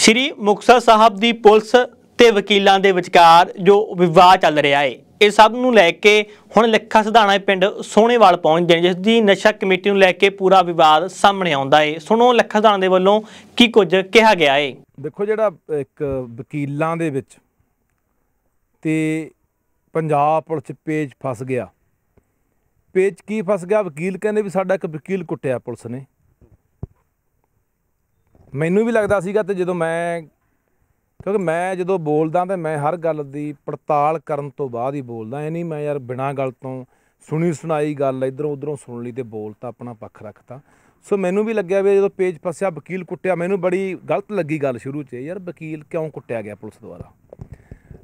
ਸ਼੍ਰੀ ਮੁਕਤਸਰ ਸਾਹਿਬ ਦੀ police ਤੇ ਵਕੀਲਾਂ ਦੇ ਵਿਚਕਾਰ ਜੋ ਵਿਵਾਦ ਚੱਲ ਰਿਹਾ ਏ ਇਹ ਸਭ ਨੂੰ ਲੈ ਕੇ ਹੁਣ ਲੱਖਾ ਸਧਾਣਾ ਪਿੰਡ ਸੋਹਣੇਵਾਲ ਪਹੁੰਚ ਗਏ ਜਿਸ ਦੀ ਨਸ਼ਾ ਕਮੇਟੀ ਨੂੰ ਲੈ ਕੇ ਪੂਰਾ ਵਿਵਾਦ ਸਾਹਮਣੇ ਆਉਂਦਾ ਏ ਸੁਣੋ ਲੱਖਾ ਸਧਾਣਾ ਦੇ ਵੱਲੋਂ ਕੀ ਕੁਝ ਕਿਹਾ ਗਿਆ ਏ ਦੇਖੋ ਜਿਹੜਾ ਇੱਕ ਵਕੀਲਾਂ ਦੇ ਵਿੱਚ ਤੇ ਪੰਜਾਬ ਪੁਲਿਸ ਪੇਜ ਫਸ ਗਿਆ ਪੇਜ ਕੀ ਫਸ ਗਿਆ ਵਕੀਲ ਕਹਿੰਦੇ ਵੀ ਸਾਡਾ ਇੱਕ ਵਕੀਲ ਕੁੱਟਿਆ ਪੁਲਿਸ ਨੇ ਮੈਨੂੰ ਵੀ ਲੱਗਦਾ ਸੀਗਾ ਤੇ ਜਦੋਂ ਮੈਂ ਕਿਉਂਕਿ ਮੈਂ ਜਦੋਂ ਬੋਲਦਾ ਤੇ ਮੈਂ ਹਰ ਗੱਲ ਦੀ ਪੜਤਾਲ ਕਰਨ ਤੋਂ ਬਾਅਦ ਹੀ ਬੋਲਦਾ ਐ ਨਹੀਂ ਮੈਂ ਯਾਰ ਬਿਨਾਂ ਗੱਲ ਤੋਂ ਸੁਣੀ ਸੁਣਾਈ ਗੱਲ ਇਧਰੋਂ ਉਧਰੋਂ ਸੁਣ ਲਈ ਤੇ ਬੋਲਤਾ ਆਪਣਾ ਪੱਖ ਰੱਖਤਾ ਸੋ ਮੈਨੂੰ ਵੀ ਲੱਗਿਆ ਵੀ ਜਦੋਂ ਪੇਜ ਫਸਿਆ ਵਕੀਲ ਕੁੱਟਿਆ ਮੈਨੂੰ ਬੜੀ ਗਲਤ ਲੱਗੀ ਗੱਲ ਸ਼ੁਰੂ 'ਚ ਯਾਰ ਵਕੀਲ ਕਿਉਂ ਕੁੱਟਿਆ ਗਿਆ ਪੁਲਿਸ ਦੁਆਰਾ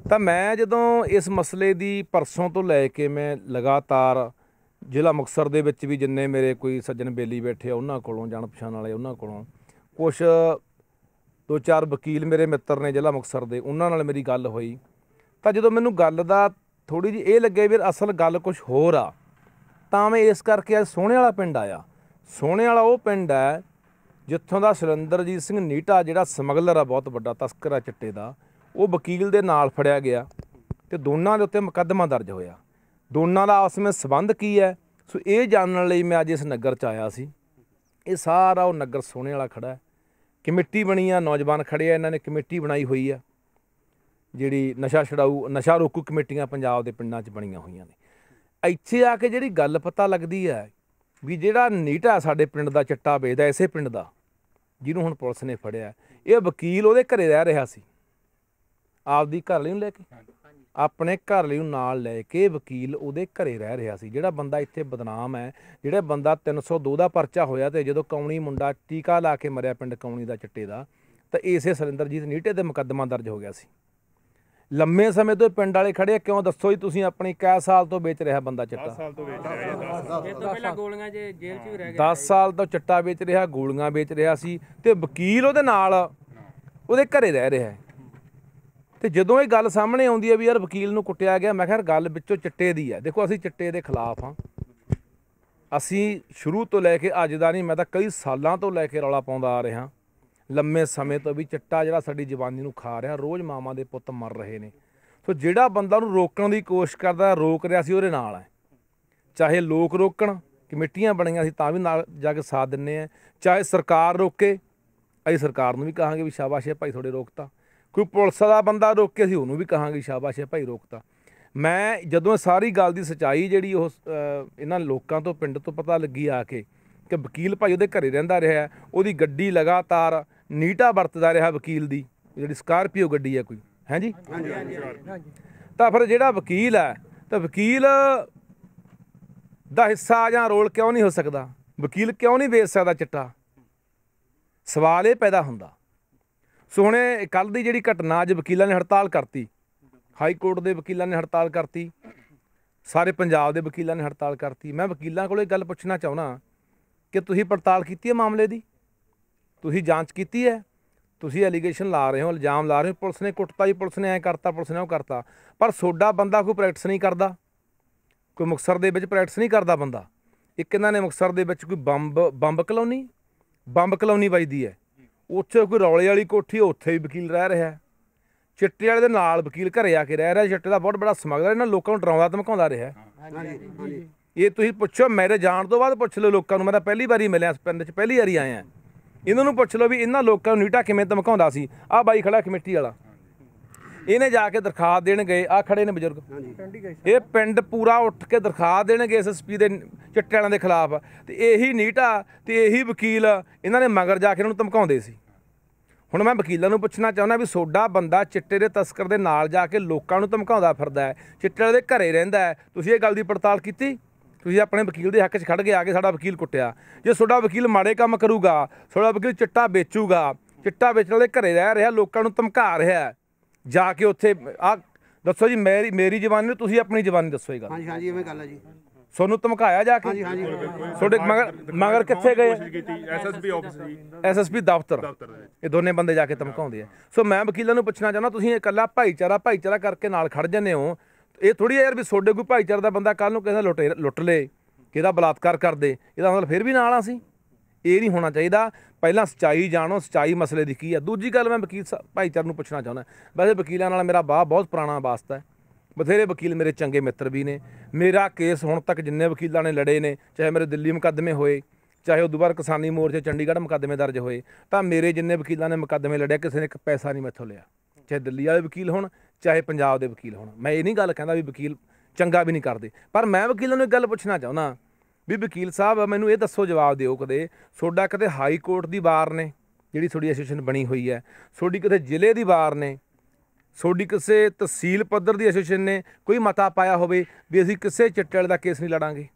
ਤਾਂ ਮੈਂ ਜਦੋਂ ਇਸ ਮਸਲੇ ਦੀ ਪਰਸੋਂ ਤੋਂ ਲੈ ਕੇ ਮੈਂ ਲਗਾਤਾਰ ਜ਼ਿਲ੍ਹਾ ਮੁਕਸਰ ਦੇ ਵਿੱਚ ਵੀ ਜਿੰਨੇ ਮੇਰੇ ਕੋਈ ਸੱਜਣ ਬੇਲੀ ਬੈਠੇ ਆ ਉਹਨਾਂ ਕੋਲੋਂ ਜਾਣ ਪਛਾਣ ਵਾਲੇ ਉਹਨਾਂ ਕੋਲੋਂ ਕੁਝ ਦੋ ਚਾਰ ਵਕੀਲ ਮੇਰੇ ਮਿੱਤਰ ਨੇ ਜ਼ਿਲ੍ਹਾ ਮੁਕਸਰ ਦੇ ਉਹਨਾਂ ਨਾਲ ਮੇਰੀ ਗੱਲ ਹੋਈ ਤਾਂ ਜਦੋਂ ਮੈਨੂੰ ਗੱਲ ਦਾ ਥੋੜੀ ਜੀ ਇਹ ਲੱਗੇ ਵੀ ਅਸਲ ਗੱਲ ਕੁਝ ਹੋਰ ਆ ਤਾਂ ਮੈਂ ਇਸ ਕਰਕੇ ਅੱਜ ਸੋਹਣੇ ਵਾਲਾ ਪਿੰਡ ਆਇਆ ਸੋਹਣੇ ਵਾਲਾ ਉਹ ਪਿੰਡ ਹੈ ਜਿੱਥੋਂ ਦਾ ਸੁਰਿੰਦਰਜੀਤ ਸਿੰਘ ਨੀਟਾ ਜਿਹੜਾ ਸਮਗਲਰ ਆ ਬਹੁਤ ਵੱਡਾ ਤਸਕਰ ਆ ਚਿੱਟੇ ਦਾ ਉਹ ਵਕੀਲ ਦੇ ਨਾਲ ਫੜਿਆ ਗਿਆ ਤੇ ਦੋਨਾਂ ਦੇ ਉੱਤੇ ਮੁਕੱਦਮਾ ਦਰਜ ਹੋਇਆ ਦੋਨਾਂ ਦਾ ਆਪਸ ਵਿੱਚ ਸਬੰਧ ਕੀ ਹੈ ਸੋ ਇਹ ਜਾਣਨ ਲਈ ਮੈਂ ਅੱਜ ਇਸ ਨਗਰ ਚ ਆਇਆ ਸੀ ਇਹ ਸਾਰਾ ਉਹ ਨਗਰ ਸੋਹਣੇ ਵਾਲਾ ਖੜਾ ਹੈ ਕਮੇਟੀ ਬਣੀ ਆ ਨੌਜਵਾਨ ਖੜੇ ਆ ਇਹਨਾਂ ਨੇ ਕਮੇਟੀ ਬਣਾਈ ਹੋਈ ਆ ਜਿਹੜੀ ਨਸ਼ਾ ਛਡਾਊ ਨਸ਼ਾ ਰੋਕੂ ਕਮੇਟੀਆਂ ਪੰਜਾਬ ਦੇ ਪਿੰਡਾਂ 'ਚ ਬਣੀਆਂ ਹੋਈਆਂ ਨੇ ਇੱਥੇ ਆ ਕੇ ਜਿਹੜੀ ਗੱਲ ਪਤਾ ਲੱਗਦੀ ਆ ਵੀ ਜਿਹੜਾ ਨੀਟਾ ਸਾਡੇ ਪਿੰਡ ਦਾ ਚੱਟਾ ਵੇਚਦਾ ਐਸੇ ਪਿੰਡ ਦਾ ਜਿਹਨੂੰ ਹੁਣ ਪੁਲਿਸ ਨੇ ਫੜਿਆ ਇਹ ਵਕੀਲ ਉਹਦੇ ਘਰੇ ਰਹਿ ਰਿਹਾ ਸੀ ਆਪਦੀ ਘਰ ਲਈ ਨੂੰ ਲੈ ਕੇ ਆਪਣੇ ਘਰ ਲਈ ਨੂੰ ਨਾਲ ਲੈ ਕੇ ਵਕੀਲ ਉਹਦੇ ਘਰੇ ਰਹਿ ਰਿਹਾ ਸੀ ਜਿਹੜਾ ਬੰਦਾ ਇੱਥੇ ਬਦਨਾਮ ਹੈ ਜਿਹੜਾ ਬੰਦਾ 302 ਦਾ ਪਰਚਾ ਹੋਇਆ ਤੇ ਜਦੋਂ ਕੌਣੀ ਮੁੰਡਾ ਟੀਕਾ ਲਾ ਕੇ ਮਰਿਆ ਪਿੰਡ ਕੌਣੀ ਦਾ ਚਿੱਟੇ ਦਾ ਤਾਂ ਇਸੇ ਸਰਿੰਦਰਜੀਤ ਨੀਟੇ ਦੇ ਮੁਕੱਦਮਾ ਦਰਜ ਹੋ ਗਿਆ ਸੀ ਲੰਮੇ ਸਮੇਂ ਤੋਂ ਪਿੰਡ ਵਾਲੇ ਖੜੇ ਕਿਉਂ ਦੱਸੋ ਜੀ ਤੁਸੀਂ ਆਪਣੀ ਕੈ ਸਾਲ ਤੋਂ ਵੇਚ ਰਿਹਾ ਬੰਦਾ ਚਿੱਟਾ 10 ਸਾਲ ਤੋਂ ਵੇਚ ਰਿਹਾ ਸਾਲ ਤੋਂ ਪਹਿਲਾਂ ਗੋਲੀਆਂ ਜੇ ਜੇਲ੍ਹ 'ਚ ਵੀ ਰਹਿ ਗਿਆ 10 ਸਾਲ ਤੋਂ ਚਿੱਟਾ ਵੇਚ ਰਿਹਾ ਗੋਲੀਆਂ ਵੇਚ ਰਿਹਾ ਸੀ ਤੇ ਵਕੀਲ ਉਹਦੇ ਨਾਲ ਉਹਦੇ ਘਰੇ ਰਹਿ ਰਿਹਾ ਹੈ ਤੇ ਜਦੋਂ ਇਹ ਗੱਲ ਸਾਹਮਣੇ ਆਉਂਦੀ ਹੈ ਵੀ ਯਾਰ ਵਕੀਲ ਨੂੰ ਕੁੱਟਿਆ ਗਿਆ ਮੈਂ ਕਿਹਾ ਗੱਲ ਵਿੱਚੋਂ ਚਿੱਟੇ ਦੀ ਹੈ ਦੇਖੋ ਅਸੀਂ ਚਿੱਟੇ ਦੇ ਖਿਲਾਫ ਹਾਂ ਅਸੀਂ ਸ਼ੁਰੂ ਤੋਂ ਲੈ ਕੇ ਅੱਜ ਦਾ ਨਹੀਂ ਮੈਂ ਤਾਂ ਕਈ ਸਾਲਾਂ ਤੋਂ ਲੈ ਕੇ ਰੌਲਾ ਪਾਉਂਦਾ ਆ ਰਿਹਾ ਲੰਮੇ ਸਮੇਂ ਤੋਂ ਵੀ ਚਿੱਟਾ ਜਿਹੜਾ ਸਾਡੀ ਜਵਾਨੀ ਨੂੰ ਖਾ ਰਿਹਾ ਰੋਜ਼ ਮਾਮਾ ਦੇ ਪੁੱਤ ਮਰ ਰਹੇ ਨੇ ਸੋ ਜਿਹੜਾ ਬੰਦਾ ਨੂੰ ਰੋਕਣ ਦੀ ਕੋਸ਼ਿਸ਼ ਕਰਦਾ ਰੋਕ ਰਿਹਾ ਸੀ ਉਹਦੇ ਨਾਲ ਹੈ ਚਾਹੇ ਲੋਕ ਰੋਕਣ ਕਮੇਟੀਆਂ ਬਣੀਆਂ ਸੀ ਤਾਂ ਵੀ ਨਾਲ ਜਾ ਕੇ ਸਾਥ ਦਿੰਨੇ ਆ ਚਾਹੇ ਸਰਕਾਰ ਰੋਕੇ ਅਸੀਂ ਸਰਕਾਰ ਨੂੰ ਵੀ ਕਹਾਂਗੇ ਵੀ ਸ਼ਾਬਾਸ਼ ਹੈ ਭਾਈ ਤੁਹਾਡੇ ਰੋਕਤਾ ਕੋਈ ਪੁਲਿਸ ਦਾ ਬੰਦਾ ਰੋਕ ਕੇ ਸੀ ਉਹਨੂੰ ਵੀ ਕਹਾਂਗੇ ਸ਼ਾਬਾਸ਼ ਹੈ ਭਾਈ ਰੋਕਤਾ ਮੈਂ ਜਦੋਂ ਸਾਰੀ ਗੱਲ ਦੀ ਸਚਾਈ ਜਿਹੜੀ ਉਹ ਇਹਨਾਂ ਲੋਕਾਂ ਤੋਂ ਪਿੰਡ ਤੋਂ ਪਤਾ ਲੱਗੀ ਆ ਕੇ ਕਿ ਵਕੀਲ ਭਾਈ ਉਹਦੇ ਘਰੇ ਰਹਿੰਦਾ ਰਿਹਾ ਉਹਦੀ ਗੱਡੀ ਲਗਾਤਾਰ ਨੀਟਾ ਵਰਤਦਾ ਰਿਹਾ ਵਕੀਲ ਦੀ ਜਿਹੜੀ ਸਕਾਰਪੀਓ ਗੱਡੀ ਆ ਕੋਈ ਹਾਂਜੀ ਹਾਂਜੀ ਹਾਂਜੀ ਤਾਂ ਫਿਰ ਜਿਹੜਾ ਵਕੀਲ ਹੈ ਤਾਂ ਵਕੀਲ ਦਾ ਹਿੱਸਾ ਜਾਂ ਰੋਲ ਕਿਉਂ ਨਹੀਂ ਹੋ ਸਕਦਾ ਵਕੀਲ ਕਿਉਂ ਨਹੀਂ ਵੇਚ ਸਕਦਾ ਚਿੱਟਾ ਸਵਾਲ ਇਹ ਪੈਦਾ ਹੁੰਦਾ ਸੋ ਕੱਲ ਦੀ ਜਿਹੜੀ ਘਟਨਾ ਅੱਜ ਵਕੀਲਾਂ ਨੇ ਹੜਤਾਲ ਕਰਤੀ ਹਾਈ ਕੋਰਟ ਦੇ ਵਕੀਲਾਂ ਨੇ ਹੜਤਾਲ ਕਰਤੀ ਸਾਰੇ ਪੰਜਾਬ ਦੇ ਵਕੀਲਾਂ ਨੇ ਹੜਤਾਲ ਕਰਤੀ ਮੈਂ ਵਕੀਲਾਂ ਕੋਲੇ ਇਹ ਗੱਲ ਪੁੱਛਣਾ ਚਾਹਣਾ ਕਿ ਤੁਸੀਂ ਪੜਤਾਲ ਕੀਤੀ ਹੈ ਮਾਮਲੇ ਦੀ ਤੁਸੀਂ ਜਾਂਚ ਕੀਤੀ ਹੈ ਤੁਸੀਂ ਅਲੀਗੇਸ਼ਨ ਲਾ ਰਹੇ ਹੋ ਇਲਜ਼ਾਮ ਲਾ ਰਹੇ ਹੋ ਪੁਲਿਸ ਨੇ ਕੁੱਟਤਾ ਜੀ ਪੁਲਿਸ ਨੇ ਐ ਕਰਤਾ ਪੁਲਿਸ ਨੇ ਉਹ ਕਰਤਾ ਪਰ ਸੋਡਾ ਬੰਦਾ ਕੋਈ ਪ੍ਰੈਕਟਿਸ ਨਹੀਂ ਕਰਦਾ ਕੋਈ ਮੁਕਸਰ ਦੇ ਵਿੱਚ ਪ੍ਰੈਕਟਿਸ ਨਹੀਂ ਕਰਦਾ ਬੰਦਾ ਇੱਕ ਇਹਨਾਂ ਨੇ ਮੁਕਸਰ ਦੇ ਵਿੱਚ ਕੋਈ ਬੰਬ ਬੰਬ ਕਲੋਨੀ ਬੰਬ ਕਲੋਨੀ ਵੱਜਦੀ ਹੈ ਉੱਥੇ ਕੋਈ ਰੌਲੇ ਵਾਲੀ ਕੋਠੀ ਉੱਥੇ ਵੀ ਵਕੀਲ ਰਹਿ ਰਿਹਾ ਚਿੱਟੇ ਵਾਲੇ ਦੇ ਨਾਲ ਵਕੀਲ ਘਰੇ ਆ ਕੇ ਰਹਿ ਰਿਹਾ ਚਿੱਟੇ ਦਾ ਬਹੁਤ ਬੜਾ ਸਮਗਲਰ ਇਹਨਾਂ ਲੋਕਾਂ ਨੂੰ ਡਰਾਉਂਦਾ ਧਮਕਾਉਂਦਾ ਰਿਹਾ ਇਹ ਤੁਸੀਂ ਪੁੱਛੋ ਮੇਰੇ ਜਾਣ ਤੋਂ ਬਾਅਦ ਪੁੱਛ ਲਓ ਲੋਕਾਂ ਨੂੰ ਮੈਂ ਤਾਂ ਪਹਿਲੀ ਵਾਰੀ ਮਿਲਿਆ ਇਸ ਪਿੰਡ 'ਚ ਪਹਿਲੀ ਵਾਰੀ ਆਇਆ ਇਹਨਾਂ ਨੂੰ ਪੁੱਛ ਲਓ ਵੀ ਇਹਨਾਂ ਲੋਕਾਂ ਨੂੰ ਨੀਟਾ ਕਿਵੇਂ ਧਮਕਾਉਂਦਾ ਸੀ ਆਹ ਬਾਈ ਖੜਾ ਕਮੇਟੀ ਵਾਲਾ ਇਹਨੇ ਜਾ ਕੇ ਦਰਖਾਸਤ ਦੇਣ ਗਏ ਆ ਖੜੇ ਨੇ ਬਜ਼ੁਰਗ ਇਹ ਪਿੰਡ ਪੂਰਾ ਉੱਠ ਕੇ ਦਰਖਾਸਤ ਦੇਣਗੇ ਐਸਐਸਪੀ ਦੇ ਚਿੱਟੇ ਵਾਲਿਆਂ ਦੇ ਖਿਲਾਫ ਤੇ ਇਹੀ ਨੀਟਾ ਤੇ ਇਹੀ ਵਕੀਲ ਇਹਨਾਂ ਨੇ ਮਗਰ ਜਾ ਕੇ ਇਹਨਾਂ ਨੂੰ ਧਮਕਾਉਂਦੇ ਸੀ ਹੁਣ ਮੈਂ ਵਕੀਲਾਂ ਨੂੰ ਪੁੱਛਣਾ ਚਾਹੁੰਦਾ ਵੀ ਸੋਡਾ ਬੰਦਾ ਚਿੱਟੇ ਦੇ ਤਸਕਰ ਦੇ ਨਾਲ ਜਾ ਕੇ ਲੋਕਾਂ ਨੂੰ ਧਮਕਾਉਂਦਾ ਫਿਰਦਾ ਹੈ ਚਿੱਟੇ ਵਾਲੇ ਦੇ ਘਰੇ ਰਹਿੰਦਾ ਹੈ ਤੁਸੀਂ ਇਹ ਗੱਲ ਦੀ ਪੜਤਾਲ ਕੀਤੀ ਤੁਸੀਂ ਆਪਣੇ ਵਕੀਲ ਦੇ ਹੱਕ 'ਚ ਖੜ ਕੇ ਆ ਕੇ ਸਾਡਾ ਵਕੀਲ ਕੁੱਟਿਆ ਜੇ ਸੋਡਾ ਵਕੀਲ ਮਾੜੇ ਕੰਮ ਕਰੂਗਾ ਸੋਡਾ ਵਕੀਲ ਚਿੱਟਾ ਵੇਚੂਗਾ ਚਿੱਟਾ ਵੇਚਣ ਵਾਲੇ ਘਰੇ ਰਹਿ ਰਿਹਾ ਲੋਕਾਂ ਨੂੰ ਧਮਕਾ ਰਿਹਾ ਜਾ ਕੇ ਉੱਥੇ ਆ ਦੱਸੋ ਜੀ ਮੇਰੀ ਮੇਰੀ ਜਵਾਨੀ ਨੂੰ ਤੁਸੀਂ ਆਪਣੀ ਜਵਾਨੀ ਦੱਸੋ ਇਹ ਗੱਲ ਹਾਂਜੀ ਹਾਂਜੀ ਐਵੇਂ ਗੱਲ ਹੈ ਜੀ ਸੋਨੂੰ ਧਮਕਾਇਆ ਜਾ ਕੇ ਹਾਂਜੀ ਹਾਂਜੀ ਤੁਹਾਡੇ ਮਗਰ ਮਗਰ ਕਿੱਥੇ ਗਏ ਐਸਐਸਪੀ ਆਫਿਸ ਜੀ ਐਸਐਸਪੀ ਦਫ਼ਤਰ ਇਹ ਦੋਨੇ ਬੰਦੇ ਜਾ ਕੇ ਧਮਕਾਉਂਦੇ ਆ ਸੋ ਮੈਂ ਵਕੀਲਾਂ ਨੂੰ ਪੁੱਛਣਾ ਚਾਹੁੰਦਾ ਤੁਸੀਂ ਇਕੱਲਾ ਭਾਈਚਾਰਾ ਭਾਈਚਾਰਾ ਕਰਕੇ ਨਾਲ ਖੜ ਜੰਨੇ ਹੋ ਇਹ ਥੋੜੀ ਯਾਰ ਵੀ ਤੁਹਾਡੇ ਕੋਈ ਭਾਈਚਾਰਾ ਦਾ ਬੰਦਾ ਕੱਲ ਨੂੰ ਕਿਸੇ ਲੁੱਟ ਲੁੱਟ ਲੇ ਕਿਹਦਾ ਬਲਾਤਕਾਰ ਕਰ ਦੇ ਇਹਦਾ ਮਤਲਬ ਫਿਰ ਵੀ ਨਾਲ ਆ ਸੀ ਇਹ ਨਹੀਂ ਹੋਣਾ ਚਾਹੀਦਾ ਪਹਿਲਾਂ ਸਚਾਈ ਜਾਣੋ ਸਚਾਈ ਮਸਲੇ ਦੀ ਕੀ ਆ ਦੂਜੀ ਗੱਲ ਮੈਂ ਵਕੀਲ ਭਾਈਚਾਰ ਨੂੰ ਪੁੱਛਣਾ ਚਾਹੁੰਦਾ ਵੈਸੇ ਵਕੀਲਾਂ ਨਾਲ ਮੇਰਾ ਬਾਹ ਬਹੁਤ ਪੁਰਾਣਾ ਵਾਸਤਾ ਹੈ ਬਥੇਰੇ ਵਕੀਲ ਮੇਰੇ ਚੰਗੇ ਮਿੱਤਰ ਵੀ ਨੇ ਮੇਰਾ ਕੇਸ ਹੁਣ ਤੱਕ ਜਿੰਨੇ ਵਕੀਲਾਂ ਨੇ ਲੜੇ ਨੇ ਚਾਹੇ ਮੇਰੇ ਦਿੱਲੀ ਮੁਕੱਦਮੇ ਹੋਏ ਚਾਹੇ ਉਹ ਦੁਬਾਰਾ ਕਿਸਾਨੀ ਮੋਰਚੇ ਚੰਡੀਗੜ੍ਹ ਮੁਕੱਦਮੇ ਦਰਜ ਹੋਏ ਤਾਂ ਮੇਰੇ ਜਿੰਨੇ ਵਕੀਲਾਂ ਨੇ ਮੁਕੱਦਮੇ ਲੜਿਆ ਕਿਸੇ ਨੇ ਇੱਕ ਪੈਸਾ ਨਹੀਂ ਮੈਥੋਂ ਲਿਆ ਚਾਹੇ ਦਿੱਲੀ ਵਾਲੇ ਵਕੀਲ ਹੋਣ ਚਾਹੇ ਪੰਜਾਬ ਦੇ ਵਕੀਲ ਹੋਣ ਮੈਂ ਇਹ ਨਹੀਂ ਗੱਲ ਕਹਿੰਦਾ ਵੀ ਵਕੀਲ ਚੰਗਾ ਵੀ ਨਹੀਂ ਕਰਦੇ ਪਰ ਮੈਂ ਵਕੀਲਾਂ ਨੂੰ ਇੱਕ ਗੱਲ ਪੁੱਛਣਾ ਚਾਹੁੰਦਾ ਵੀ ਵਕੀਲ ਸਾਹਿਬ ਮੈਨੂੰ ਇਹ ਦੱਸੋ ਜਵਾਬ ਦਿਓ ਕਦੇ ਤੁਹਾਡਾ ਕਦੇ ਹਾਈ ਕੋਰਟ ਦੀ ਬਾਰ ਨੇ ਜਿਹੜੀ ਤੁਹਾਡੀ ਐਸੋਸੀਏਸ਼ਨ ਬਣੀ ਹੋਈ ਹੈ ਤੁਹਾਡੀ ਕਦੇ ਜ਼ਿਲ੍ਹੇ ਦੀ ਬਾਰ ਨੇ ਤੁਹਾਡੀ ਕਿਸੇ ਤਹਿਸੀਲ ਪੱਧਰ ਦੀ ਐਸੋਸੀਏਸ਼ਨ ਨੇ ਕੋਈ ਮਤਾ ਪਾਇਆ ਹੋਵੇ ਵੀ ਅਸੀਂ ਕਿਸੇ ਚਿੱਟੜ ਦਾ ਕੇਸ ਨਹੀਂ ਲੜਾਂਗੇ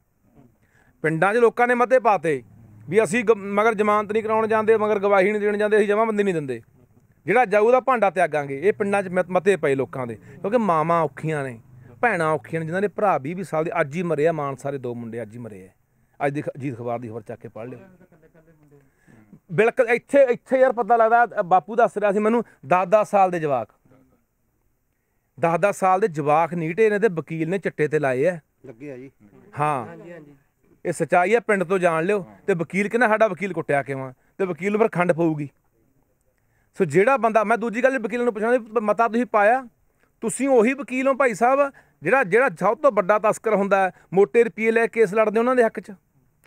ਪਿੰਡਾਂ 'ਚ ਲੋਕਾਂ ਨੇ ਮਤੇ ਪਾਤੇ ਵੀ ਅਸੀਂ ਮਗਰ ਜ਼ਮਾਨਤ ਨਹੀਂ ਕਰਾਉਣ ਜਾਂਦੇ ਮਗਰ ਗਵਾਹੀ ਨਹੀਂ ਦੇਣ ਜਾਂਦੇ ਅਸੀਂ ਬੰਦੀ ਨਹੀਂ ਦਿੰਦੇ ਜਿਹੜਾ ਜਾਊ ਦਾ ਭਾਂਡਾ ਤਿਆਗਾਂਗੇ ਇਹ ਪਿੰਡਾਂ 'ਚ ਮਤੇ ਪਏ ਲੋਕਾਂ ਦੇ ਕਿਉਂਕਿ ਮਾਮਾ ਔਖੀਆਂ ਨੇ ਭੈਣਾ ਔਖੀਆਂ ਨੇ ਜਿਨ੍ਹਾਂ ਦੇ ਭਰਾ 20 20 ਸਾਲ ਦੇ ਅੱਜ ਹੀ ਮਰੇ ਆ ਮਾਨਸਾ ਦੇ ਦੋ ਮੁੰਡੇ ਅੱਜ ਹੀ ਮਰੇ ਆ ਅੱਜ ਦੀ ਜੀਤ ਖਬਰ ਦੀ ਖਬਰ ਚੱਕ ਕੇ ਪੜ੍ਹ ਲਿਓ ਬਿਲਕੁਲ ਇੱਥੇ ਇੱਥੇ ਯਾਰ ਪਤਾ ਲੱਗਦਾ ਬਾਪੂ ਦੱਸ ਰਿਹਾ ਸੀ ਮੈਨੂੰ 10-10 ਸਾਲ ਦੇ ਜਵਾਕ 10-10 ਸਾਲ ਦੇ ਜਵਾਕ ਨੀਟੇ ਇਹਨਾਂ ਦੇ ਵਕੀਲ ਨੇ ਚੱਟੇ ਤੇ ਲਾਏ ਆ ਲੱਗੇ ਆ ਜੀ ਹਾਂ ਹਾਂਜੀ ਹਾਂਜੀ ਇਹ ਸਚਾਈ ਐ ਪਿੰਡ ਤੋਂ ਜਾਣ ਲਿਓ ਤੇ ਵਕੀਲ ਕਹਿੰਦਾ ਸਾਡਾ ਵਕੀਲ ਕੁੱਟਿਆ ਕਿਵਾਂ ਤੇ ਵਕੀਲ ਉੱਪਰ ਖੰਡ ਪਊਗੀ ਸੋ ਜਿਹੜਾ ਬੰਦਾ ਮੈਂ ਦੂਜੀ ਗੱਲ ਵਕੀਲ ਨੂੰ ਪੁੱਛਣਾ ਮਤਾ ਤੁਸੀਂ ਪਾਇਆ ਤੁਸੀਂ ਉਹੀ ਵਕੀਲ ਹੋ ਭਾਈ ਸਾਹਿਬ ਜਿਹੜਾ ਜਿਹੜਾ ਸਭ ਤੋਂ ਵੱਡਾ ਤਸਕਰ ਹੁੰਦਾ ਮੋਟੇ ਰੁਪਏ ਲੈ ਕੇਸ ਲੜਦੇ ਉਹਨਾਂ ਦੇ ਹੱਕ 'ਚ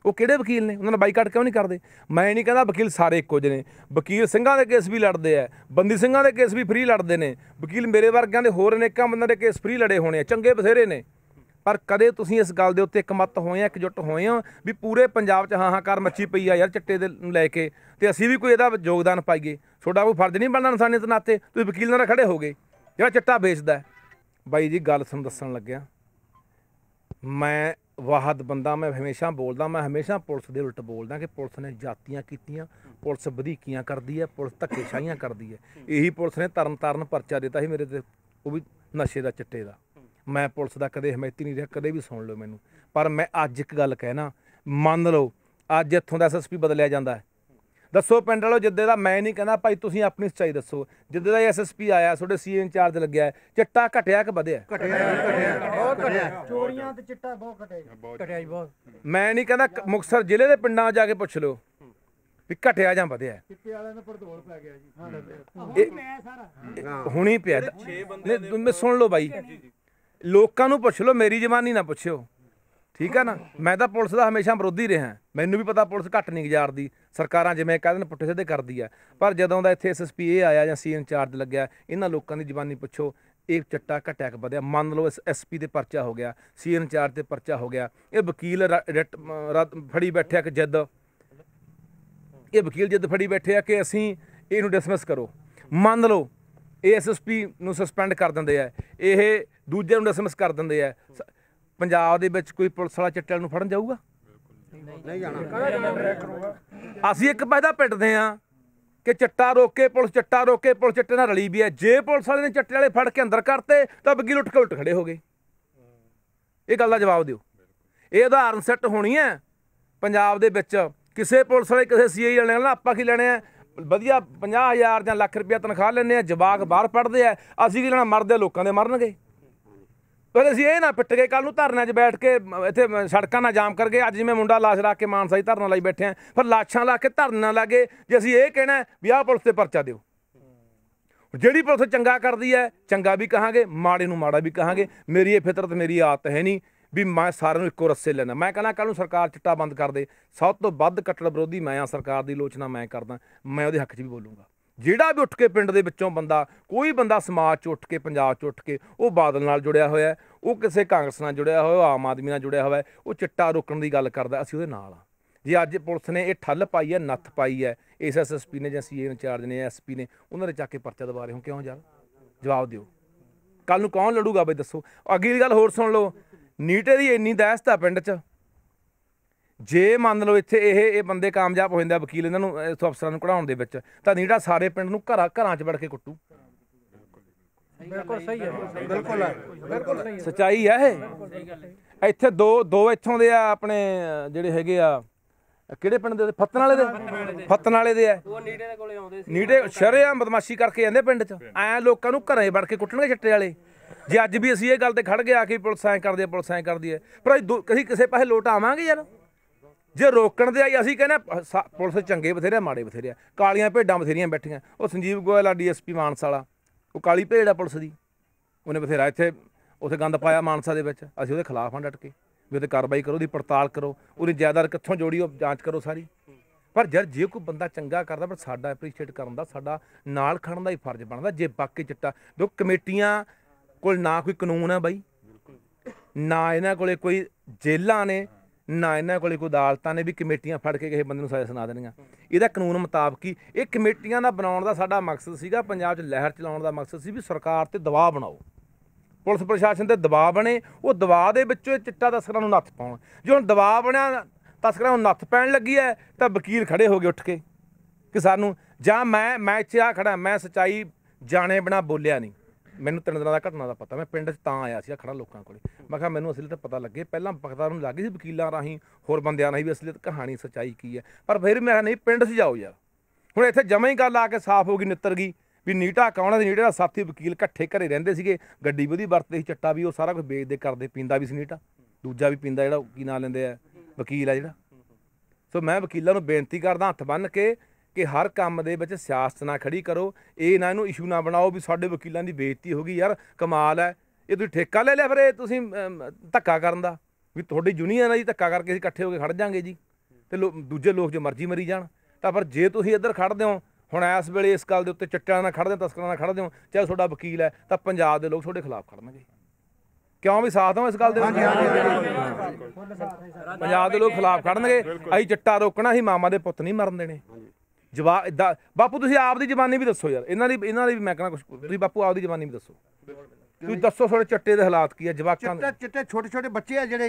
ਉਹ ਕਿਹੜੇ ਵਕੀਲ ਨੇ ਉਹਨਾਂ ਦਾ ਬਾਈਕਾਟ ਕਿਉਂ ਨਹੀਂ ਕਰਦੇ ਮੈਂ ਨਹੀਂ ਕਹਿੰਦਾ ਵਕੀਲ ਸਾਰੇ ਇੱਕੋ ਜਿਹੇ ਨੇ ਵਕੀਲ ਸਿੰਘਾਂ ਦੇ ਕੇਸ ਵੀ ਲੜਦੇ ਆ ਬੰਦੀ ਸਿੰਘਾਂ ਦੇ ਕੇਸ ਵੀ ਫ੍ਰੀ ਲੜਦੇ ਨੇ ਵਕੀਲ ਮੇਰੇ ਵਰਗਿਆਂ ਦੇ ਹੋਰ ਅਨੇਕਾਂ ਬੰਦਿਆਂ ਦੇ ਕੇਸ ਫ੍ਰੀ ਲੜੇ ਹੋਣੇ ਆ ਚੰਗੇ ਬਥੇਰੇ ਨੇ ਪਰ ਕਦੇ ਤੁਸੀਂ ਇਸ ਗੱਲ ਦੇ ਉੱਤੇ ਇੱਕਮਤ ਹੋਏ ਆ ਇਕਜੁੱਟ ਹੋਏ ਆ ਵੀ ਪੂਰੇ ਪੰਜਾਬ 'ਚ ਹਾਂ ਹਾਂ ਕਰ ਮੱਚੀ ਪਈ ਆ ਯਾਰ ਚੱਟੇ ਦੇ ਨੂੰ ਲੈ ਕੇ ਤੇ ਅਸੀਂ ਵੀ ਕੋਈ ਇਹਦਾ ਯੋਗਦਾਨ ਪਾਈਏ ਤੁਹਾਡਾ ਕੋਈ ਫਰਜ਼ ਨਹੀਂ ਬਣਦਾ ਇਨਸਾਨੀਅਤ ਨਾਤੇ ਤੁਸੀਂ ਵਕੀਲ ਨਾਲ ਖੜੇ ਹੋਗੇ ਜਿਹੜਾ ਚੱਟਾ ਵੇਚਦਾ ਬਾਈ ਜੀ ਗੱਲ ਸਮਝਣ ਦੱਸਣ ਲੱਗਿਆ ਮੈਂ ਵਾਹਦ ਬੰਦਾ ਮੈਂ ਹਮੇਸ਼ਾ ਬੋਲਦਾ ਮੈਂ ਹਮੇਸ਼ਾ ਪੁਲਿਸ ਦੇ ਉਲਟ ਬੋਲਦਾ ਕਿ ਪੁਲਿਸ ਨੇ ਜਾਤੀਆਂ ਕੀਤੀਆਂ ਪੁਲਿਸ ਵਧੀਕੀਆਂ ਕਰਦੀ ਹੈ ਪੁਲਿਸ ਧੱਕੇਸ਼ਾਹੀਆਂ ਕਰਦੀ ਹੈ ਇਹੀ ਪੁਲਿਸ ਨੇ ਤਰਨ ਤਰਨ ਪਰਚਾ ਦਿੱਤਾ ਸੀ ਮੇਰੇ ਤੇ ਉਹ ਵੀ ਨਸ਼ੇ ਦਾ ਚਿੱਟੇ ਦਾ ਮੈਂ ਪੁਲਿਸ ਦਾ ਕਦੇ ਹਮਾਇਤੀ ਨਹੀਂ ਰਿਹਾ ਕਦੇ ਵੀ ਸੁਣ ਲਓ ਮੈਨੂੰ ਪਰ ਮੈਂ ਅੱਜ ਇੱਕ ਗੱਲ ਕਹਿਣਾ ਮੰਨ ਲਓ ਅੱਜ ਇੱਥੋਂ ਦਾ ਐਸਐਸਪੀ ਬਦਲਿਆ ਜਾਂਦਾ ਹੈ ਦੱਸੋ ਪਿੰਡ ਵਾਲੋ ਜਿੱਦੇ ਦਾ ਮੈਂ ਨਹੀਂ ਕਹਿੰਦਾ ਭਾਈ ਤੁਸੀਂ ਆਪਣੀ ਸੱਚਾਈ ਦੱਸੋ ਜਿੱਦੇ ਦਾ ਐਸਐਸਪੀ ਆਇਆ ਤੁਹਾਡੇ ਸੀਏ ਇੰਚਾਰਜ ਲੱਗਿਆ ਚਿੱਟਾ ਘਟਿਆ ਕਿ ਵਧਿਆ ਘਟਿਆ ਘਟਿਆ ਬਹੁਤ ਘਟਿਆ ਚੋਰੀਆਂ ਤੇ ਚਿੱਟਾ ਬਹੁਤ ਘਟਿਆ ਘਟਿਆ ਜੀ ਬਹੁਤ ਮੈਂ ਨਹੀਂ ਕਹਿੰਦਾ ਮੁਕਸਰ ਜ਼ਿਲ੍ਹੇ ਦੇ ਪਿੰਡਾਂ ਜਾ ਕੇ ਪੁੱਛ ਲਓ ਵੀ ਘਟਿਆ ਜਾਂ ਵਧਿਆ ਚਿੱਟੇ ਵਾਲਿਆਂ ਦਾ ਪਰਦੋਲ ਪੈ ਗਿਆ ਜੀ ਹਾਂ ਹੁਣੀ ਪਿਆ ਨਹੀਂ ਸੁਣ ਲਓ ਬਾਈ ਲੋਕਾਂ ਨੂੰ ਪੁੱਛ ਲਓ ਮੇਰੀ ਜ਼ਬਾਨੀ ਨਾ ਪੁੱਛਿਓ ਠੀਕ ਹੈ ਨਾ ਮੈਂ ਤਾਂ ਪੁਲਿਸ ਦਾ ਹਮੇਸ਼ਾ ਵਿਰੋਧੀ ਰਿਹਾ ਮੈਨੂੰ ਵੀ ਪਤਾ ਪੁਲਿਸ ਘੱਟ ਨਹੀਂ ਗੁਜ਼ਾਰਦੀ ਸਰਕਾਰਾਂ ਜਿਵੇਂ ਕਹਿੰਦੇ ਨੇ ਪੁੱਠੇ ਸਿੱਧੇ ਕਰਦੀ ਆ ਪਰ ਜਦੋਂ ਦਾ ਇੱਥੇ ਐਸਐਸਪੀ ਇਹ ਆਇਆ ਜਾਂ ਸੀਐਨ ਚਾਰਜ ਲੱਗਿਆ ਇਹਨਾਂ ਲੋਕਾਂ ਦੀ ਜ਼ਬਾਨੀ ਪੁੱਛੋ ਇਹ ਚੱਟਾ ਘਟਿਆ ਕਿ ਵਧਿਆ ਮੰਨ ਲਓ ਇਸ ਐਸਪੀ ਤੇ ਪਰਚਾ ਹੋ ਗਿਆ ਸੀਐਨ ਚਾਰਜ ਤੇ ਪਰਚਾ ਹੋ ਗਿਆ ਇਹ ਵਕੀਲ ਫੜੀ ਬੈਠਿਆ ਕਿ ਜਦ ਇਹ ਵਕੀਲ ਜਦ ਫੜੀ ਬੈਠਿਆ ਕਿ ਅਸੀਂ ਇਹਨੂੰ ਡਿਸਮਿਸ ਕਰੋ ਮੰਨ ਲਓ ਐਸਐਸਪੀ ਨੂੰ ਸਸਪੈਂਡ ਕਰ ਦਿੰਦੇ ਆ ਇਹ ਦੂਜੇ ਨੂੰ ਡਿਸਮਿਸ ਕਰ ਦਿੰਦੇ ਆ ਪੰਜਾਬ ਦੇ ਵਿੱਚ ਕੋਈ ਪੁਲਿਸ ਵਾਲਾ ਚਿੱਟੇ ਨੂੰ ਫੜਨ ਜਾਊਗਾ ਨਹੀਂ ਜਾਣਾ ਅਸੀਂ ਇੱਕ ਪੈਦਾ ਪਿੱਟਦੇ ਆ ਕਿ ਚਿੱਟਾ ਰੋਕੇ ਪੁਲਿਸ ਚਿੱਟਾ ਰੋਕੇ ਪੁਲਿਸ ਚਿੱਟੇ ਨਾਲ ਰਲੀ ਵੀ ਹੈ ਜੇ ਪੁਲਿਸ ਵਾਲੇ ਨੇ ਚਿੱਟੇ ਵਾਲੇ ਫੜ ਕੇ ਅੰਦਰ ਕਰਤੇ ਤਾਂ ਬੱਗੀ ਲੁੱਟ ਕੇ ਖੜੇ ਹੋ ਗਏ ਇਹ ਗੱਲ ਦਾ ਜਵਾਬ ਦਿਓ ਇਹ ਉਦਾਹਰਨ ਸੈੱਟ ਹੋਣੀ ਹੈ ਪੰਜਾਬ ਦੇ ਵਿੱਚ ਕਿਸੇ ਪੁਲਿਸ ਵਾਲੇ ਕਿਸੇ ਸੀਆਈ ਵਾਲੇ ਨਾਲ ਆਪਾਂ ਕੀ ਲੈਣੇ ਆ ਵਧੀਆ 50000 ਜਾਂ ਲੱਖ ਰੁਪਇਆ ਤਨਖਾਹ ਲੈਣੇ ਆ ਜਵਾਕ ਬਾਹਰ ਪੜਦੇ ਆ ਅਸੀਂ ਵੀ ਲੈਣਾ ਮਰਦੇ ਲੋਕਾਂ ਦੇ ਮਰਨਗੇ ਪਰ ਅਸੀਂ ਇਹ ਨਾ ਪਿੱਟ ਕੇ ਕੱਲ ਨੂੰ ਧਰਨਾ 'ਚ ਬੈਠ ਕੇ ਇੱਥੇ ਸੜਕਾਂ ਨਾਲ ਜਾਮ ਕਰ ਗਏ ਅੱਜ ਜਿਵੇਂ ਮੁੰਡਾ ਲਾਸ਼ ਰੱਖ ਕੇ ਮਾਨਸਾ ਹੀ ਧਰਨਾ ਲਈ ਬੈਠੇ ਆ ਪਰ ਲਾਸ਼ਾਂ ਲਾ ਕੇ ਧਰਨਾ ਲਾਗੇ ਜੇ ਅਸੀਂ ਇਹ ਕਹਿਣਾ ਵੀ ਆਹ ਪੁਲਿਸ ਤੇ ਪਰਚਾ ਦਿਓ ਜਿਹੜੀ ਪੁਲਿਸ ਚੰਗਾ ਕਰਦੀ ਹੈ ਚੰਗਾ ਵੀ ਕਹਾਂਗੇ ਮਾੜੇ ਨੂੰ ਮਾੜਾ ਵੀ ਕਹਾਂਗੇ ਮੇਰੀ ਇਹ ਫਿਤਰਤ ਮੇਰੀ ਆਦਤ ਹੈ ਨਹੀਂ ਵੀ ਮੈਂ ਸਾਰਿਆਂ ਨੂੰ ਇੱਕੋ ਰਸੇ ਲੈਣਾ ਮੈਂ ਕਹਿੰਦਾ ਕੱਲ ਨੂੰ ਸਰਕਾਰ ਚਿੱਟਾ ਬੰਦ ਕਰ ਦੇ ਸਭ ਤੋਂ ਵੱਧ ਕੱਟੜ ਵਿਰੋਧੀ ਮੈਂ ਆ ਸਰਕਾਰ ਦੀ ਲੋਚਨਾ ਮੈਂ ਕਰਦਾ ਮੈਂ ਉਹਦੇ ਹੱਕ 'ਚ ਵੀ ਬੋਲੂੰਗਾ ਜਿਹੜਾ ਵੀ ਉੱਠ ਕੇ ਪਿੰਡ ਦੇ ਵਿੱਚੋਂ ਬੰਦਾ ਕੋਈ ਬੰਦਾ ਸਮਾਜ 'ਚ ਉੱਠ ਕੇ ਪੰਜਾਬ 'ਚ ਉੱਠ ਕੇ ਉਹ ਬਾਦਲ ਨਾਲ ਜੁੜਿਆ ਹੋਇਆ ਉਹ ਕਿਸੇ ਕਾਂਗਰਸ ਨਾਲ ਜੁੜਿਆ ਹੋਇਆ ਉਹ ਆਮ ਆਦਮੀ ਨਾਲ ਜੁੜਿਆ ਹੋਇਆ ਉਹ ਚਿੱਟਾ ਰੋਕਣ ਦੀ ਗੱਲ ਕਰਦਾ ਅਸੀਂ ਉਹਦੇ ਨਾਲ ਆ ਜੇ ਅੱਜ ਪੁਲਿਸ ਨੇ ਇਹ ਠੱਲ ਪਾਈ ਹੈ ਨੱਥ ਪਾਈ ਹੈ ਐਸਐਸਪੀ ਨੇ ਜਾਂ ਸੀਏ ਇੰਚਾਰਜ ਨੇ ਐਸਪੀ ਨੇ ਉਹਨਾਂ ਦੇ ਚੱਕ ਕੇ ਪਰਚਾ ਦਵਾ ਰਹੇ ਹੋ ਕਿਉਂ ਯਾਰ ਜਵਾਬ ਦਿਓ ਕੱਲ ਨੂੰ ਕੌਣ ਲੜੂਗਾ ਬਈ ਦੱਸੋ ਅਗਲੀ ਗੱਲ ਹੋਰ ਸੁਣ ਲਓ ਨੀਟੇ ਦੀ ਇੰਨੀ ਦਹਿਸ਼ਤ ਆ ਪਿੰਡ 'ਚ ਜੇ ਮੰਨ ਲਓ ਇੱਥੇ ਇਹ ਇਹ ਬੰਦੇ ਕਾਮਯਾਬ ਹੋ ਜਾਂਦੇ ਵਕੀਲ ਇਹਨਾਂ ਨੂੰ ਇਸ ਅਫਸਰਾਂ ਨੂੰ ਕਢਾਉਣ ਦੇ ਵਿੱਚ ਤਾਂ ਨੀੜਾ ਸਾਰੇ ਪਿੰਡ ਨੂੰ ਘਰਾਂ ਘਰਾਂ 'ਚ ਵੜ ਕੇ ਕੁੱਟੂ ਬਿਲਕੁਲ ਸਹੀ ਹੈ ਬਿਲਕੁਲ ਹੈ ਬਿਲਕੁਲ ਸਚਾਈ ਹੈ ਇਹ ਇੱਥੇ ਦੋ ਦੋ ਇੱਥੋਂ ਦੇ ਆ ਆਪਣੇ ਜਿਹੜੇ ਹੈਗੇ ਆ ਕਿਹੜੇ ਪਿੰਡ ਦੇ ਫਤਨ ਵਾਲੇ ਦੇ ਫਤਨ ਵਾਲੇ ਦੇ ਆ ਉਹ ਨੀੜੇ ਦੇ ਕੋਲੇ ਆਉਂਦੇ ਸੀ ਨੀੜੇ ਸ਼ਰੇ ਆ ਬਦਮਾਸ਼ੀ ਕਰਕੇ ਜਾਂਦੇ ਪਿੰਡ 'ਚ ਐ ਲੋਕਾਂ ਨੂੰ ਘਰੇ ਵੜ ਕੇ ਕੁੱਟਣਗੇ ਛੱਟੇ ਵਾਲੇ ਜੇ ਅੱਜ ਵੀ ਅਸੀਂ ਇਹ ਗੱਲ ਤੇ ਖੜ ਗਏ ਆ ਕਿ ਪੁਲਿਸ ਐ ਕਰਦੀ ਐ ਪੁਲਿਸ ਐ ਕਰਦੀ ਐ ਪਰ ਅਸੀਂ ਕਿਸੇ ਪਾਸੇ ਲੋਟ ਆਵਾਂਗੇ ਯਾਰ ਜੇ ਰੋਕਣ ਦੇ ਆਈ ਅਸੀਂ ਕਹਿੰਦੇ ਪੁਲਿਸ ਚੰਗੇ ਬਥੇਰੇ ਆ, ਮਾੜੇ ਬਥੇਰੇ ਆ। ਕਾਲੀਆਂ ਭੇਡਾਂ ਬਥੇਰੀਆਂ ਬੈਠੀਆਂ ਉਹ ਸੰਜੀਵ ਗੋਇਲ ਆ ਡੀਐਸਪੀ ਮਾਨਸਾ ਵਾਲਾ ਉਹ ਕਾਲੀ ਭੇਡ ਆ ਪੁਲਿਸ ਦੀ ਉਹਨੇ ਬਥੇਰਾ ਇੱਥੇ ਉਥੇ ਗੰਦ ਪਾਇਆ ਮਾਨਸਾ ਦੇ ਵਿੱਚ ਅਸੀਂ ਉਹਦੇ ਖਿਲਾਫ ਹਾਂ ਡਟ ਕੇ ਵੀ ਉਹਦੇ ਕਾਰਵਾਈ ਕਰੋ ਉਹਦੀ ਪੜਤਾਲ ਕਰੋ ਉਹਦੀ ਜਾਇਦਾਦ ਕਿੱਥੋਂ ਜੋੜੀ ਉਹ ਜਾਂਚ ਕਰੋ ਸਾਰੀ ਪਰ ਜਰ ਜੇ ਕੋਈ ਬੰਦਾ ਚੰਗਾ ਕਰਦਾ ਪਰ ਸਾਡਾ ਐਪਰੀਸ਼ੀਏਟ ਕਰਨ ਦਾ ਸਾਡਾ ਨਾਲ ਖੜਨ ਦਾ ਹੀ ਫਰਜ਼ ਬਣਦਾ ਜੇ ਬਾਕੀ ਚਿੱਟਾ ਦੋ ਕਮੇਟੀਆਂ ਕੋਲ ਨਾ ਕੋਈ ਕਾਨੂੰਨ ਆ ਬਾਈ ਨਾ ਇਹਨਾਂ ਕੋਲੇ ਕੋਈ ਜੇਲਾਂ ਨੇ ਨਾ ਇਹਨਾਂ ਕੋਲੇ ਕੋਈ ਅਦਾਲਤਾਂ ਨੇ ਵੀ ਕਮੇਟੀਆਂ ਫੜ ਕੇ ਕਿਸੇ ਬੰਦੇ ਨੂੰ ਸਜ਼ਾ ਸੁਣਾ ਦੇਣੀਆਂ ਇਹਦਾ ਕਾਨੂੰਨ ਮੁਤਾਬਕ ਹੀ ਇਹ ਕਮੇਟੀਆਂ ਦਾ ਬਣਾਉਣ ਦਾ ਸਾਡਾ ਮਕਸਦ ਸੀਗਾ ਪੰਜਾਬ 'ਚ ਲਹਿਰ ਚਲਾਉਣ ਦਾ ਮਕਸਦ ਸੀ ਵੀ ਸਰਕਾਰ ਤੇ ਦਬਾਅ ਬਣਾਓ ਪੁਲਿਸ ਪ੍ਰਸ਼ਾਸਨ ਤੇ ਦਬਾਅ ਬਣੇ ਉਹ ਦਬਾਅ ਦੇ ਵਿੱਚੋਂ ਇਹ ਚਿੱਟਾ ਤਸਕਰਾਂ ਨੂੰ ਨੱਥ ਪਾਉਣ ਜੇ ਹੁਣ ਦਬਾਅ ਬਣਿਆ ਤਸਕਰਾਂ ਨੂੰ ਨੱਥ ਪੈਣ ਲੱਗੀ ਹੈ ਤਾਂ ਵਕੀਲ ਖੜੇ ਹੋ ਗਏ ਉੱਠ ਕੇ ਕਿ ਸਾਨੂੰ ਜਾਂ ਮੈਂ ਮੈਂ ਇੱਥੇ ਆ ਖੜਾ ਮੈਂ ਸਚਾਈ ਜਾਣੇ ਬਿਨਾ ਬੋਲਿਆ ਨਹੀਂ ਮੈਨੂੰ ਤਿੰਨ ਦਿਨਾਂ ਦਾ ਘਟਨਾ ਦਾ ਪਤਾ ਮੈਂ ਪਿੰਡ 'ਚ ਤਾਂ ਆਇਆ ਸੀ ਖੜਾ ਲੋਕਾਂ ਕੋਲੇ ਮੈਂ ਕਿਹਾ ਮੈਨੂੰ ਅਸਲੀਅਤ ਪਤਾ ਲੱਗੇ ਪਹਿਲਾਂ ਪਖਤਾਰ ਨੂੰ ਲੱਗੀ ਸੀ ਵਕੀਲਾਂ ਰਾਹੀਂ ਹੋਰ ਬੰਦਿਆਂ ਰਾਹੀਂ ਵੀ ਅਸਲੀਅਤ ਕਹਾਣੀ ਸਚਾਈ ਕੀ ਹੈ ਪਰ ਫਿਰ ਮੈਂ ਨਹੀਂ ਪਿੰਡ 'ਚ ਜਾਓ ਯਾਰ ਹੁਣ ਇੱਥੇ ਜਮਾਂ ਹੀ ਗੱਲ ਆ ਕੇ ਸਾਫ਼ ਹੋ ਗਈ ਨਿੱਤਰ ਗਈ ਵੀ ਨੀਟਾ ਕੌਣ ਹੈ ਜਿਹੜਾ ਦਾ ਸਾਥੀ ਵਕੀਲ ਇਕੱਠੇ ਘਰੇ ਰਹਿੰਦੇ ਸੀਗੇ ਗੱਡੀ ਵਧੀ ਵਰਤਦੇ ਸੀ ਚੱਟਾ ਵੀ ਉਹ ਸਾਰਾ ਕੁਝ ਵੇਚਦੇ ਕਰਦੇ ਪੀਂਦਾ ਵੀ ਸੀ ਨੀਟਾ ਦੂਜਾ ਵੀ ਪੀਂਦਾ ਜਿਹੜਾ ਕੀ ਨਾਂ ਲੈਂਦੇ ਆ ਵਕੀਲ ਆ ਜਿਹੜਾ ਸੋ ਮੈਂ ਵਕੀਲਾਂ ਨੂੰ ਬੇਨਤੀ ਕਰਦਾ ਹੱਥ ਬੰਨ ਕੇ ਕਿ ਹਰ ਕੰਮ ਦੇ ਵਿੱਚ ਸਿਆਸਤ ਨਾ ਖੜੀ ਕਰੋ ਇਹ ਨਾ ਇਹਨੂੰ ਇਸ਼ੂ ਨਾ ਬਣਾਓ ਵੀ ਸਾਡੇ ਵਕੀਲਾਂ ਦੀ ਬੇਇੱਜ਼ਤੀ ਹੋ ਗਈ ਯਾਰ ਕਮਾਲ ਹੈ ਇਹ ਤੁਸੀਂ ਠੇਕਾ ਲੈ ਲਿਆ ਫਿਰ ਇਹ ਤੁਸੀਂ ਧੱਕਾ ਕਰਨ ਦਾ ਵੀ ਤੁਹਾਡੀ ਯੂਨੀਅਨ ਆ ਜੀ ਧੱਕਾ ਕਰਕੇ ਅਸੀਂ ਇਕੱਠੇ ਹੋ ਕੇ ਖੜ ਜਾਾਂਗੇ ਜੀ ਤੇ ਦੂਜੇ ਲੋਕ ਜੋ ਮਰਜ਼ੀ ਮਰੀ ਜਾਣ ਤਾਂ ਪਰ ਜੇ ਤੁਸੀਂ ਇੱਧਰ ਖੜਦੇ ਹੋ ਹੁਣ ਇਸ ਵੇਲੇ ਇਸ ਗੱਲ ਦੇ ਉੱਤੇ ਚੱਟਿਆਂ ਨਾਲ ਖੜਦੇ ਹੋ ਤਸਕਰਾਂ ਨਾਲ ਖੜਦੇ ਹੋ ਚਾਹੇ ਤੁਹਾਡਾ ਵਕੀਲ ਹੈ ਤਾਂ ਪੰਜਾਬ ਦੇ ਲੋਕ ਤੁਹਾਡੇ ਖਿਲਾਫ ਖੜਨਗੇ ਕਿਉਂ ਵੀ ਸਾਥ ਹਾਂ ਇਸ ਗੱਲ ਦੇ ਵਿੱਚ ਪੰਜਾਬ ਦੇ ਲੋਕ ਖਿਲਾਫ ਖੜਨਗੇ ਅਸੀਂ ਚੱਟਾ ਰੋਕਣਾ ਹੀ ਮਾਮਾ ਦੇ ਪੁੱਤ ਨਹੀਂ ਮਰਨ ਦੇਣੇ ਜਵਾਬ ਇਦਾਂ ਬਾਪੂ ਤੁਸੀਂ ਆਪ ਦੀ ਜ਼ਬਾਨੀ ਵੀ ਦੱਸੋ ਯਾਰ ਇਹਨਾਂ ਦੀ ਇਹਨਾਂ ਦੀ ਵੀ ਮੈਂ ਕਹਣਾ ਕੁਝ ਤੁਸੀਂ ਬਾਪੂ ਆਪ ਦੀ ਜ਼ਬਾਨੀ ਵੀ ਦੱਸੋ ਤੁਸੀਂ ਦੱਸੋ ਥੋੜੇ ਚੱਟੇ ਦੇ ਹਾਲਾਤ ਕੀ ਆ ਜਵਾਕਾਂ ਦੇ ਚਿੱਟੇ ਛੋਟੇ ਛੋਟੇ ਬੱਚੇ ਆ ਜਿਹੜੇ